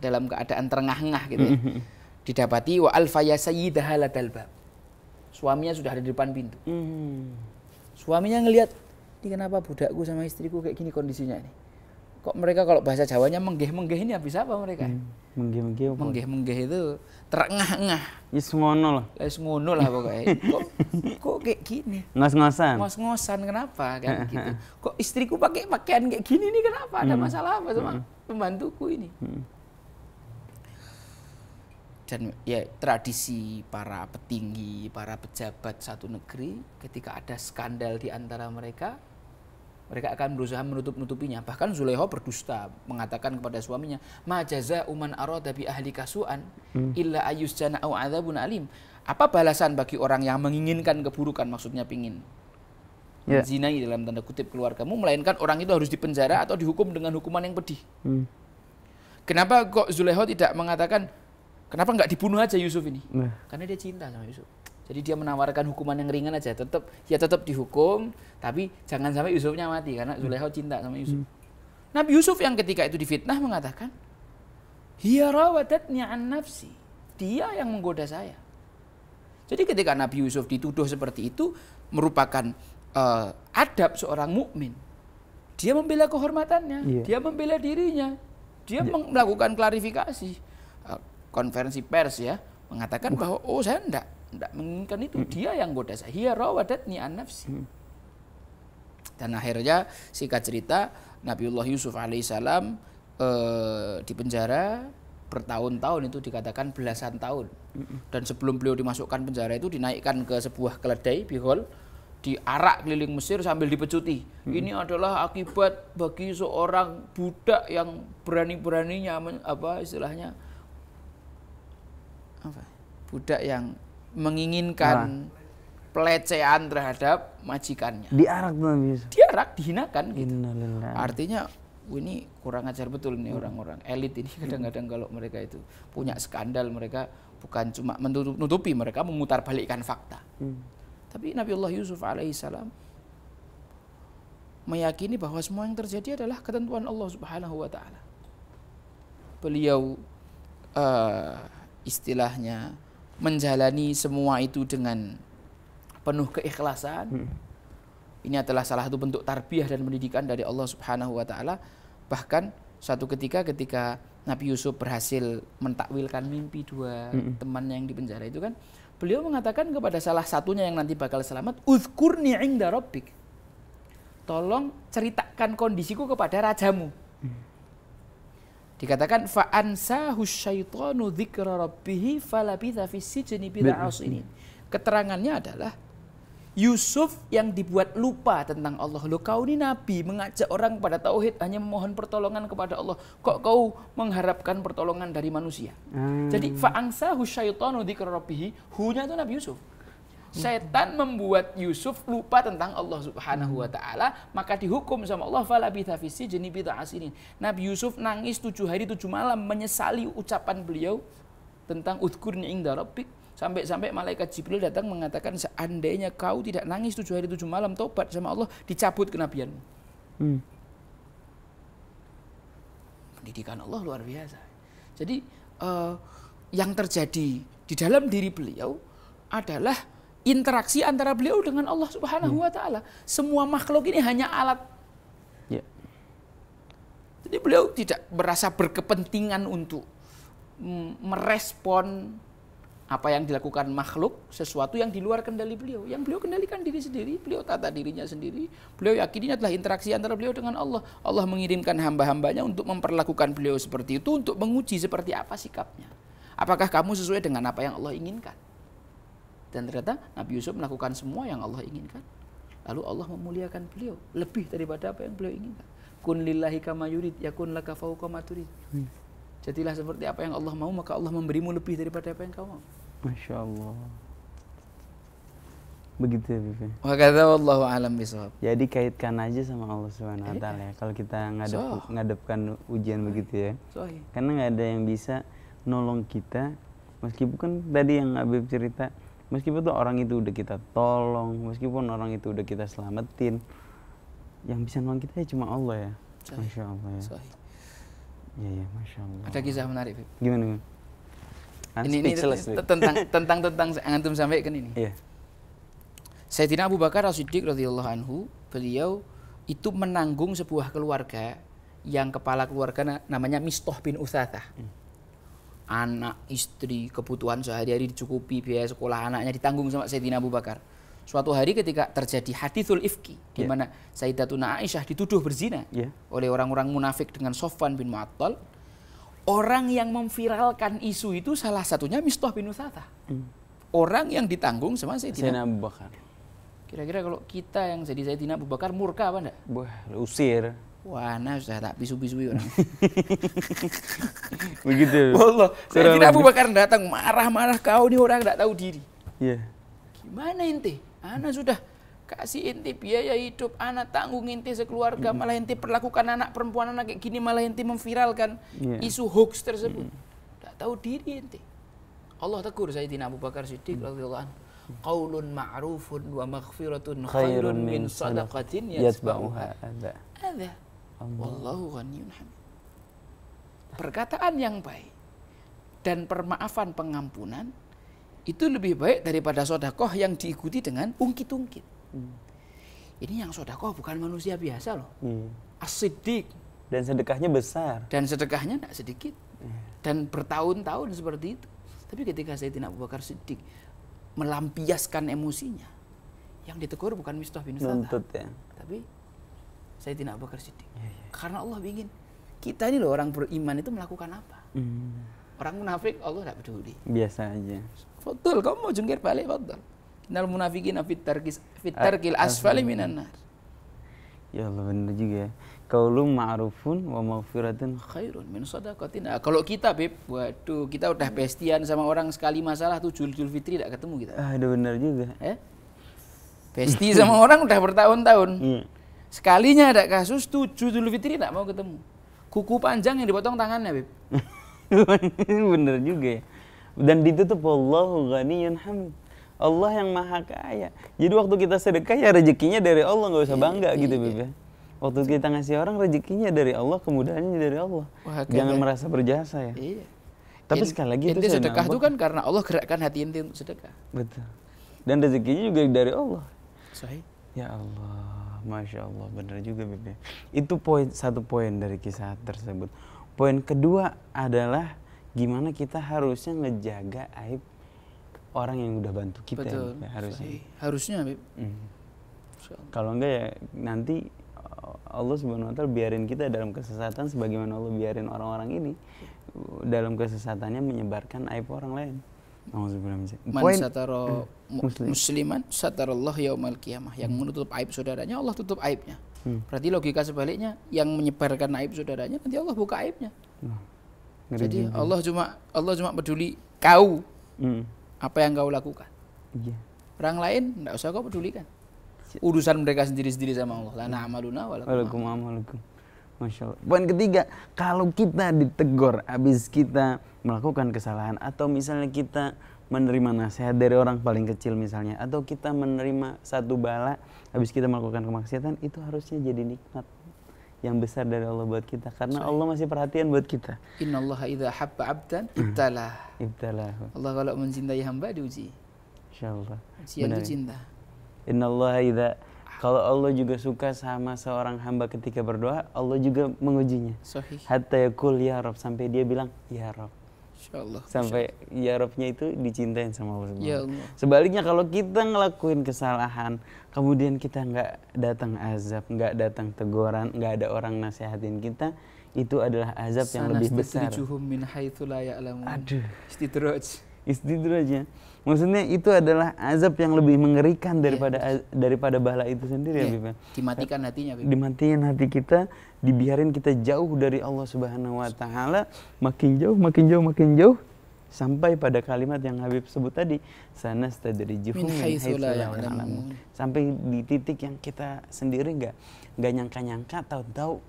dalam keadaan terengah-engah gitu ya. didapati wa al ya sayyidaha ladal suaminya sudah ada di depan pintu. Hmm. Suaminya ngelihat, ini kenapa budakku sama istriku kayak gini kondisinya ini. Kok mereka kalau bahasa Jawanya menggeh-menggeh ini habis apa mereka? Hmm. Menggeh-menggeh Menggeh-menggeh itu terengah-engah. Is ngono lah. Is ngono lah pokoknya. kok, kok kayak gini? Ngos-ngosan. Ngos-ngosan kenapa kan gitu. Kok istriku pakai pakaian kayak gini nih kenapa? Ada hmm. masalah apa sama hmm. pembantuku ini? Hmm dan ya tradisi para petinggi, para pejabat satu negeri ketika ada skandal di antara mereka mereka akan berusaha menutup-nutupinya. Bahkan Zuleha berdusta mengatakan kepada suaminya, "Ma jaza uman arada bi ahli kasu'an hmm. illa jana au adzabun alim." Apa balasan bagi orang yang menginginkan keburukan maksudnya pingin yeah. Ya. zina dalam tanda kutip keluargamu melainkan orang itu harus dipenjara atau dihukum dengan hukuman yang pedih. Hmm. Kenapa kok Zuleha tidak mengatakan Kenapa nggak dibunuh aja Yusuf ini? Nah. Karena dia cinta sama Yusuf. Jadi dia menawarkan hukuman yang ringan aja, tetap ya tetap dihukum, tapi jangan sampai Yusufnya mati karena hmm. Zulaikha cinta sama Yusuf. Hmm. Nabi Yusuf yang ketika itu difitnah mengatakan, "Hiya rawadatni an nafsi." Dia yang menggoda saya. Jadi ketika Nabi Yusuf dituduh seperti itu merupakan uh, adab seorang mukmin. Dia membela kehormatannya, yeah. dia membela dirinya, dia yeah. Iya. melakukan klarifikasi. Uh, konferensi pers ya mengatakan bahwa oh saya enggak enggak menginginkan itu dia yang goda saya hiya rawadatni an nafsi hmm. dan akhirnya singkat cerita Nabiullah Yusuf alaihissalam eh, di penjara bertahun-tahun itu dikatakan belasan tahun dan sebelum beliau dimasukkan penjara itu dinaikkan ke sebuah keledai bihol diarak keliling Mesir sambil dipecuti. Hmm. Ini adalah akibat bagi seorang budak yang berani-beraninya apa istilahnya apa budak yang menginginkan nah. pelecehan terhadap majikannya. Diarak bisa. Diarak dihinakan gitu. Artinya ini kurang ajar betul nih orang-orang hmm. elit ini kadang-kadang kalau mereka itu punya skandal mereka bukan cuma menutupi mereka memutar balikkan fakta. Hmm. Tapi Nabi Allah Yusuf alaihissalam meyakini bahwa semua yang terjadi adalah ketentuan Allah Subhanahu wa taala. Beliau uh, istilahnya menjalani semua itu dengan penuh keikhlasan. Hmm. Ini adalah salah satu bentuk tarbiyah dan pendidikan dari Allah Subhanahu wa taala. Bahkan suatu ketika ketika Nabi Yusuf berhasil mentakwilkan mimpi dua hmm. teman yang di penjara itu kan, beliau mengatakan kepada salah satunya yang nanti bakal selamat, "Uzkurni 'inda rabbik." Tolong ceritakan kondisiku kepada rajamu. Dikatakan fa'ansahu syaitanu dzikra rabbih falabitha fi sijni ini. Keterangannya adalah Yusuf yang dibuat lupa tentang Allah. Loh kau ini nabi mengajak orang pada tauhid hanya memohon pertolongan kepada Allah. Kok kau mengharapkan pertolongan dari manusia? Hmm. Jadi fa'angsahu syaitanu dzikra rabbih, hunya itu Nabi Yusuf. Setan membuat Yusuf lupa tentang Allah Subhanahu wa taala, maka dihukum sama Allah falabitha fi sijni asinin. Nabi Yusuf nangis tujuh hari tujuh malam menyesali ucapan beliau tentang udkurni inda rabbik sampai-sampai malaikat Jibril datang mengatakan seandainya kau tidak nangis tujuh hari tujuh malam tobat sama Allah dicabut kenabianmu. Hmm. Pendidikan Allah luar biasa. Jadi uh, yang terjadi di dalam diri beliau adalah interaksi antara beliau dengan Allah Subhanahu hmm. wa taala. Semua makhluk ini hanya alat. Ya. Jadi beliau tidak merasa berkepentingan untuk mm, merespon apa yang dilakukan makhluk sesuatu yang di luar kendali beliau yang beliau kendalikan diri sendiri beliau tata dirinya sendiri beliau yakininya adalah interaksi antara beliau dengan Allah Allah mengirimkan hamba-hambanya untuk memperlakukan beliau seperti itu untuk menguji seperti apa sikapnya apakah kamu sesuai dengan apa yang Allah inginkan dan ternyata Nabi Yusuf melakukan semua yang Allah inginkan. Lalu Allah memuliakan beliau lebih daripada apa yang beliau inginkan. Kun lillahi kama yurid yakun laka fauqa hmm. Jadilah seperti apa yang Allah mau maka Allah memberimu lebih daripada apa yang kau mau. Masya Allah. Begitu ya Bibi. Wa kata wallahu alam bisawab. Jadi ya, kaitkan aja sama Allah swt. ya. Kalau kita ngadep, so. ngadepkan ujian begitu ya. So. Karena nggak ada yang bisa nolong kita meskipun kan tadi yang Habib cerita meskipun tuh orang itu udah kita tolong meskipun orang itu udah kita selamatin yang bisa nolong kita ya cuma Allah ya Sahih. masya Allah ya Sorry. ya ya masya Allah ada kisah menarik Bip. gimana gimana ini, ini tentang tentang tentang antum sampaikan ini yeah. Sayyidina Abu Bakar As-Siddiq radhiyallahu anhu, beliau itu menanggung sebuah keluarga yang kepala keluarga namanya Mistoh bin Uthathah. Hmm anak, istri, kebutuhan sehari-hari dicukupi, biaya sekolah anaknya ditanggung sama Sayyidina Abu Bakar. Suatu hari ketika terjadi hadithul ifki, yeah. di ya. mana Sayyidatuna Aisyah dituduh berzina yeah. oleh orang-orang munafik dengan Sofwan bin Mu'attal, orang yang memviralkan isu itu salah satunya Mistah bin Uthatha. Mm. Orang yang ditanggung sama Sayyidina Abu Bakar. Kira-kira kalau kita yang jadi Sayyidina Abu Bakar murka apa enggak? Wah, usir. Wah, nah sudah tak bisu-bisu orang. Begitu. Allah, saya tidak Abu Bakar datang marah-marah kau ini orang tidak tahu diri. Iya. Yeah. Gimana inti? Anak sudah kasih inti biaya hidup, anak tanggung inti sekeluarga, mm. malah inti perlakukan anak perempuan anak kayak gini, malah inti memviralkan yeah. isu hoax tersebut. Tidak tahu diri inti. Allah tegur Sayyidina Abu Bakar Siddiq mm. radhiyallahu anhu. Qaulun ma'rufun wa maghfiratun khairun min sadaqatin yasba'uha Ada. Ada. Allah. Wallahu ghaniyun Perkataan yang baik dan permaafan pengampunan itu lebih baik daripada sodakoh yang diikuti dengan ungkit-ungkit. Hmm. Ini yang sodakoh bukan manusia biasa loh. Hmm. Asidik. Dan sedekahnya besar. Dan sedekahnya tidak sedikit. Hmm. Dan bertahun-tahun seperti itu. Tapi ketika saya tidak membakar sidik, melampiaskan emosinya, yang ditegur bukan Mistah bin Fatah. ya. Tapi saya tidak Bakar Siddiq. Yeah, yeah. Karena Allah ingin kita ini loh orang beriman itu melakukan apa. Mm. Orang munafik Allah tidak peduli. Biasa aja. Betul, kamu mau jungkir balik, betul. Nal munafikin fit tarkis fit ah, tarkil ah, asfali ah. minan Ya Allah benar juga. kalau ya. ma'rufun wa ma'firatun khairun min sadaqatin. Nah, kalau kita, Bib, waduh, kita udah bestian sama orang sekali masalah tuh Julfil Fitri tidak ketemu kita. Ah, benar juga. Ya? Besti sama orang udah bertahun-tahun. Iya. Sekalinya ada kasus tujuh Idul Fitri tidak mau ketemu. Kuku panjang yang dipotong tangannya, Bib. Bener juga ya. Dan ditutup Allah ghaniyun hamid. Allah yang maha kaya. Jadi waktu kita sedekah ya rezekinya dari Allah nggak usah iya, bangga iya, gitu Beb. Iya. Ya. Waktu kita ngasih orang rezekinya dari Allah, kemudahannya dari Allah. Jangan ya. merasa berjasa ya. Tapi sekali lagi itu sedekah itu kan karena Allah gerakkan hati inti untuk sedekah. Betul. Dan rezekinya juga dari Allah. Sahih. Ya Allah. Masya Allah, benar juga Bibi ya. Itu poin satu poin dari kisah tersebut. Poin kedua adalah gimana kita harusnya ngejaga aib orang yang udah bantu kita. Betul. Ya, harusnya. Harusnya, Mm. Kalau enggak ya nanti eh, Allah Subhanahu wa taala biarin kita dalam kesesatan sebagaimana Allah biarin orang-orang ini dalam kesesatannya menyebarkan aib orang lain. Man satara eh, musliman Allah yaumal Kiamah Yang hmm. menutup aib saudaranya Allah tutup aibnya. Hmm. Berarti logika sebaliknya yang menyebarkan aib saudaranya nanti Allah buka aibnya. Nah, Jadi Allah cuma Allah cuma peduli kau. Hmm. Apa yang kau lakukan. Perang iya. Orang lain tidak usah kau pedulikan. Urusan mereka sendiri-sendiri sama Allah. La waalaikum wa Masya Allah. Poin ketiga, kalau kita ditegur habis kita melakukan kesalahan atau misalnya kita menerima nasihat dari orang paling kecil misalnya atau kita menerima satu bala habis kita melakukan kemaksiatan itu harusnya jadi nikmat yang besar dari Allah buat kita karena Allah masih perhatian buat kita. Innallaha idza habba 'abdan ibtalah. Hmm. ibtalah. Allah kalau mencintai hamba diuji. Insyaallah. cinta. Innallaha idza kalau Allah juga suka sama seorang hamba ketika berdoa, Allah juga mengujinya. Sahih. Hatta yakul ya Rob sampai dia bilang ya Rob. Allah. Sampai ya Robnya itu dicintain sama Allah. Ya Allah. Sebaliknya kalau kita ngelakuin kesalahan, kemudian kita nggak datang azab, nggak datang teguran, nggak ada orang nasihatin kita, itu adalah azab Sana yang lebih besar. Aduh. Istidraj. Maksudnya itu adalah azab yang lebih mengerikan iya, daripada yeah. daripada bala itu sendiri yeah. ya Bima. Dimatikan hatinya Bima. Dimatikan hati kita, dibiarin kita jauh dari Allah Subhanahu wa taala, makin jauh, makin jauh, makin jauh sampai pada kalimat yang Habib sebut tadi sana dari min sampai di titik yang kita sendiri nggak nggak nyangka-nyangka tahu-tahu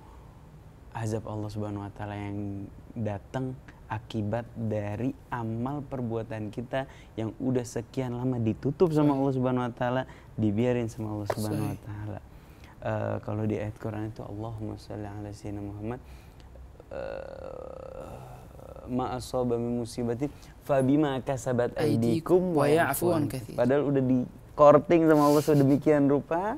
azab Allah Subhanahu wa taala yang datang akibat dari amal perbuatan kita yang udah sekian lama ditutup sama Allah Subhanahu wa taala, dibiarin sama Allah Subhanahu wa taala. Uh, kalau di ayat Quran itu Allahumma shalli ala sayyidina Muhammad uh, ma asaba min musibatin bima kasabat aydikum wa ya'fu an Padahal udah di korting sama Allah sedemikian rupa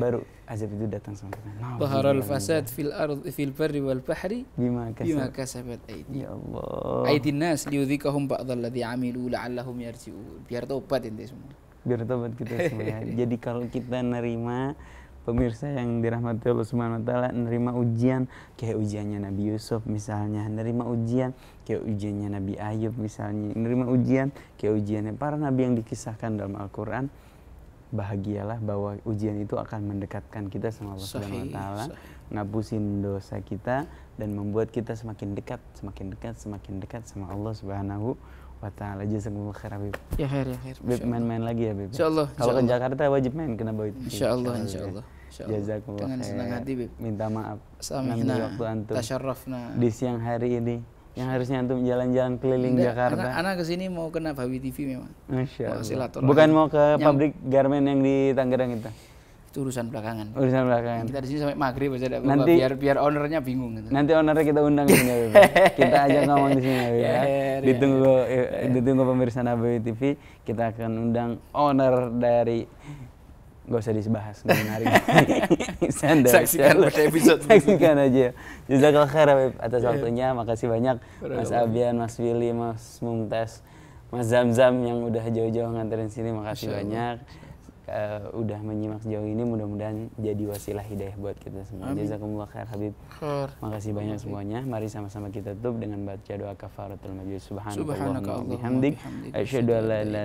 baru azab itu datang sama kita. Zaharul fasad fil ard fil barri wal bahri bima kasabat aydi. Ya Allah. Aidin nas liudzikahum ba'd alladhi amilu la'allahum yarji'u. Biar tobat ente semua. Biar tobat kita semua. Ya. Jadi kalau kita nerima pemirsa yang dirahmati Allah Subhanahu wa taala nerima ujian kayak ujiannya Nabi Yusuf misalnya, nerima ujian kayak ujiannya Nabi Ayub misalnya, nerima ujian kayak ujiannya para nabi yang dikisahkan dalam Al-Qur'an bahagialah bahwa ujian itu akan mendekatkan kita sama Allah Subhanahu wa taala, ngapusin dosa kita dan membuat kita semakin dekat, semakin dekat, semakin dekat sama Allah Subhanahu wa taala jazakumullah khair Habib. Ya khair ya khair. Bib main-main lagi ya Bib. Insyaallah. Kalau ke Jakarta wajib main kena bawa itu. Insyaallah insyaallah. Insya khair. Dengan senang hati Bib. Minta maaf. Samina. Waktu antum. Tasyarrafna. Di siang hari ini yang harusnya antum jalan-jalan keliling Nggak, Jakarta. Anak, anak kesini mau kena Babi TV memang. Masya Allah. Bukan mau ke yang, pabrik garmen yang di Tangerang itu. Itu urusan belakangan. Urusan belakangan. Kita di sini sampai maghrib aja nanti, biar biar ownernya bingung. Gitu. Nanti ownernya kita undang sini, kita ajak ngomong di sini ya. ditunggu eh, ditunggu pemirsa nabi TV, kita akan undang owner dari Gak usah dibahas, gak menarik. Sandar, Saksikan pada episode. Saksikan aja. Jazakallah khair atas iya. waktunya. Makasih banyak Mas Abian, Mas Willy, Mas Mumtaz, Mas Zamzam yang udah jauh-jauh nganterin sini. Makasih banyak uh, udah menyimak sejauh ini mudah-mudahan jadi wasilah hidayah buat kita semua. Amin. Jazakumullah khair Habib. Khair. Makasih banyak Amin. semuanya. Mari sama-sama kita tutup dengan baca doa kafaratul majlis. Subhanakallahumma bihamdik asyhadu an la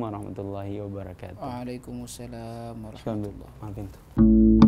warahmatullahi wabarakatuh. Waalaikumsalam warahmatullahi wabarakatuh.